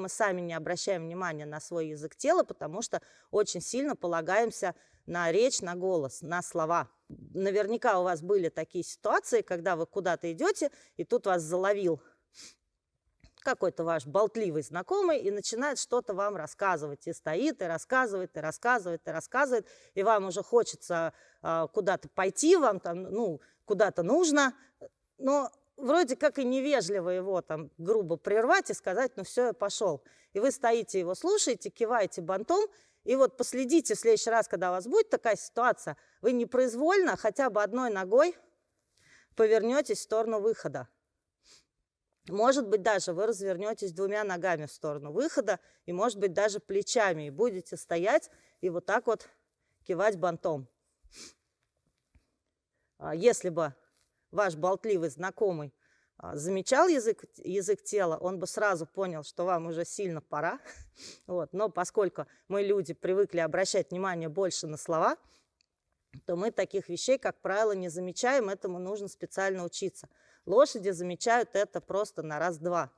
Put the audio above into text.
мы сами не обращаем внимания на свой язык тела, потому что очень сильно полагаемся на речь, на голос, на слова. Наверняка у вас были такие ситуации, когда вы куда-то идете, и тут вас заловил какой-то ваш болтливый знакомый и начинает что-то вам рассказывать. И стоит, и рассказывает, и рассказывает, и рассказывает. И вам уже хочется а, куда-то пойти, вам там, ну, куда-то нужно. Но вроде как и невежливо его там грубо прервать и сказать, ну все, я пошел. И вы стоите его, слушаете, киваете бантом, и вот последите в следующий раз, когда у вас будет такая ситуация, вы непроизвольно хотя бы одной ногой повернетесь в сторону выхода. Может быть, даже вы развернетесь двумя ногами в сторону выхода, и, может быть, даже плечами, и будете стоять и вот так вот кивать бантом. А если бы ваш болтливый знакомый а, замечал язык, язык тела, он бы сразу понял, что вам уже сильно пора. Вот. Но поскольку мы, люди, привыкли обращать внимание больше на слова, то мы таких вещей, как правило, не замечаем, этому нужно специально учиться. Лошади замечают это просто на раз-два.